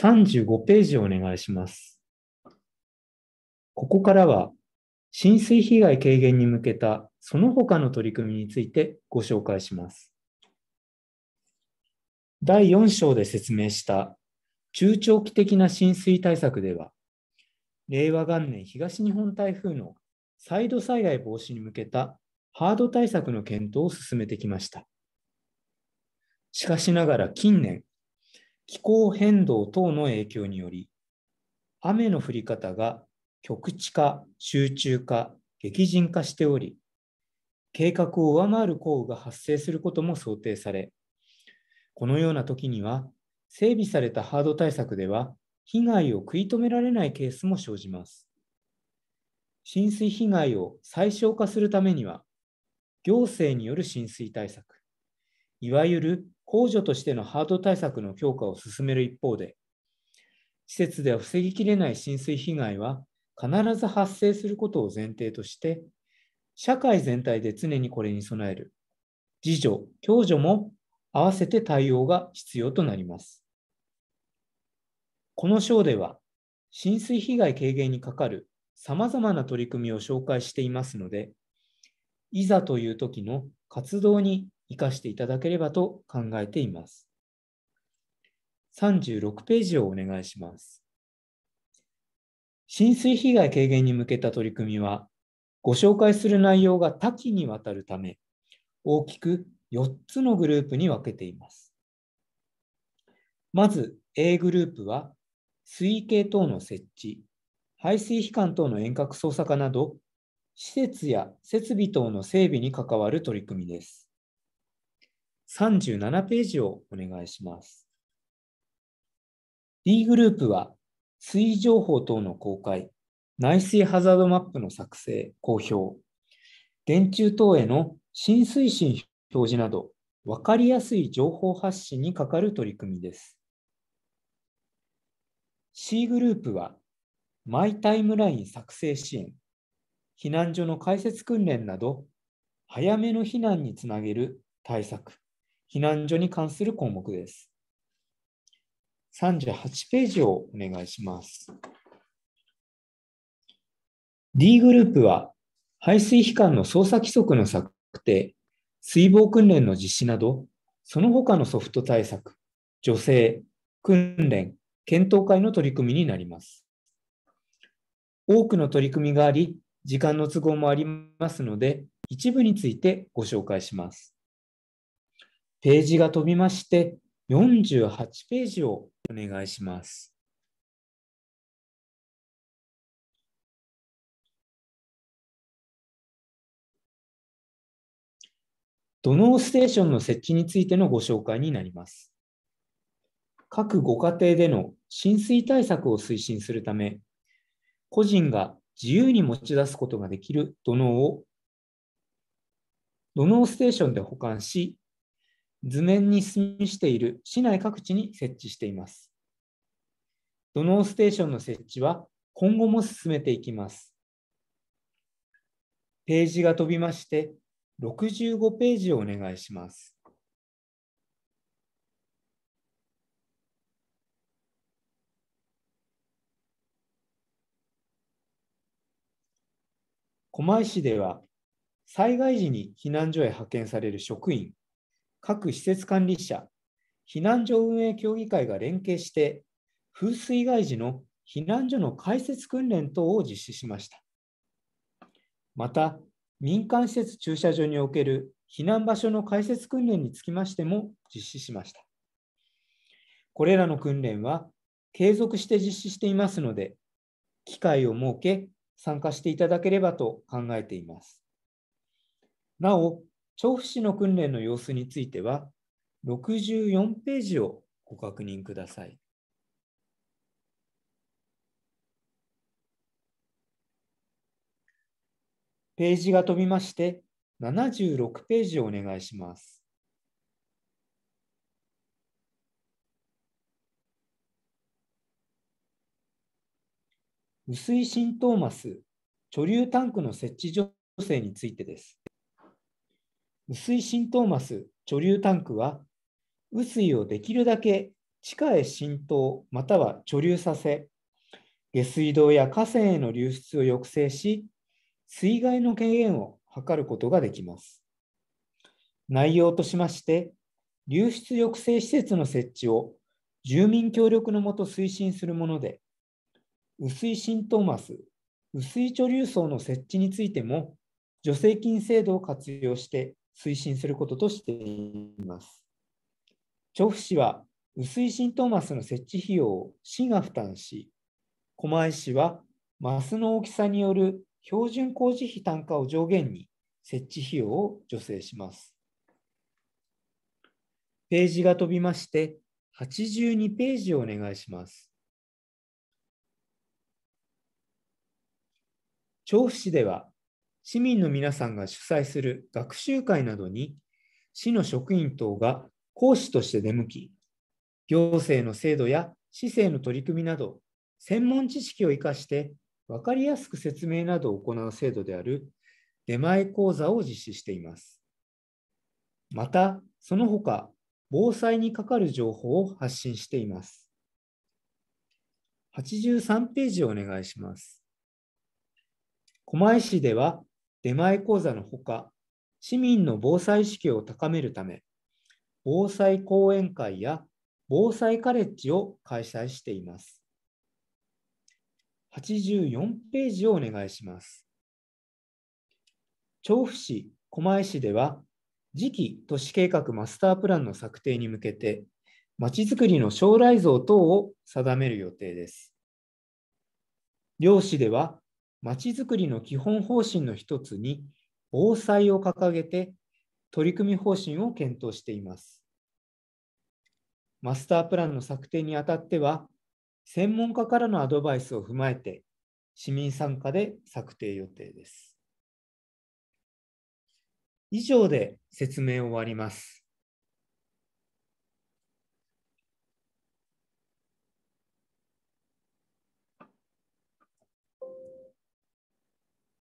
35ページをお願いします。ここからは、浸水被害軽減に向けたその他の取り組みについてご紹介します。第4章で説明した中長期的な浸水対策では、令和元年東日本台風の再度災害防止に向けたハード対策の検討を進めてきました。しかしながら近年、気候変動等の影響により、雨の降り方が局地化、集中化、激甚化しており、計画を上回る降雨が発生することも想定され、このような時には、整備されたハード対策では、被害を食い止められないケースも生じます。浸水被害を最小化するためには、行政による浸水対策、いわゆる公助としてのハード対策の強化を進める一方で、施設では防ぎきれない浸水被害は必ず発生することを前提として、社会全体で常にこれに備える、自助、共助も合わせて対応が必要となります。この章では、浸水被害軽減にかかるさまざまな取り組みを紹介していますので、いざという時の活動に生かしていただければと考えています。36ページをお願いします。浸水被害軽減に向けた取り組みは、ご紹介する内容が多岐にわたるため、大きく4つのグループに分けています。まず A グループは、水位計等の設置、排水機関等の遠隔操作化など、施設や設備等の整備に関わる取り組みです。37ページをお願いします。D グループは、水位情報等の公開、内水ハザードマップの作成、公表、電柱等への浸水深表示など、分かりやすい情報発信にかかる取り組みです。C グループは、マイタイムライン作成支援、避難所の開設訓練など、早めの避難につなげる対策、避難所に関する項目です。38ページをお願いします。D グループは、排水機関の操作規則の策定、水防訓練の実施など、その他のソフト対策、助成、訓練、検討会の取り組みになります。多くの取り組みがあり、時間の都合もありますので、一部についてご紹介します。ページが飛びまして、48ページをお願いします。土のステーションの設置についてのご紹介になります。各ご家庭での浸水対策を推進するため、個人が自由に持ち出すことができる土のを土のステーションで保管し、図面に住みしている市内各地に設置しています。土のステーションの設置は今後も進めていきます。ページが飛びまして、65ページをお願いします。狛江市では災害時に避難所へ派遣される職員各施設管理者、避難所運営協議会が連携して、風水害時の避難所の開設訓練等を実施しました。また、民間施設駐車場における避難場所の開設訓練につきましても実施しました。これらの訓練は継続して実施していますので、機会を設け参加していただければと考えています。なお、調布市の訓練の様子については、64ページをご確認ください。ページが飛びまして、76ページをお願いします。雨水浸透マス、貯留タンクの設置助成についてです。無水浸透マス貯留タンクは、雨水をできるだけ地下へ浸透または貯留させ、下水道や河川への流出を抑制し、水害の軽減を図ることができます。内容としまして、流出抑制施設の設置を住民協力のもと推進するもので、雨水浸透マス、雨水貯留層の設置についても、助成金制度を活用して推進することとしています。調布市は薄い新トーマスの設置費用を市が負担し、狛江市はマスの大きさによる標準工事費単価を上限に設置費用を助成します。ページが飛びまして、82ページをお願いします。調布市では市民の皆さんが主催する学習会などに市の職員等が講師として出向き、行政の制度や市政の取り組みなど、専門知識を生かして分かりやすく説明などを行う制度である出前講座を実施しています。また、その他、防災にかかる情報を発信しています。83ページをお願いします。狛江市では出前講座のほか、市民の防災意識を高めるため、防災講演会や防災カレッジを開催しています。84ページをお願いします。調布市、狛江市では、次期都市計画マスタープランの策定に向けて、まちづくりの将来像等を定める予定です。両市では、まちづくりの基本方針の一つに、防災を掲げて取り組み方針を検討しています。マスタープランの策定にあたっては、専門家からのアドバイスを踏まえて、市民参加で策定予定です。以上で説明を終わります。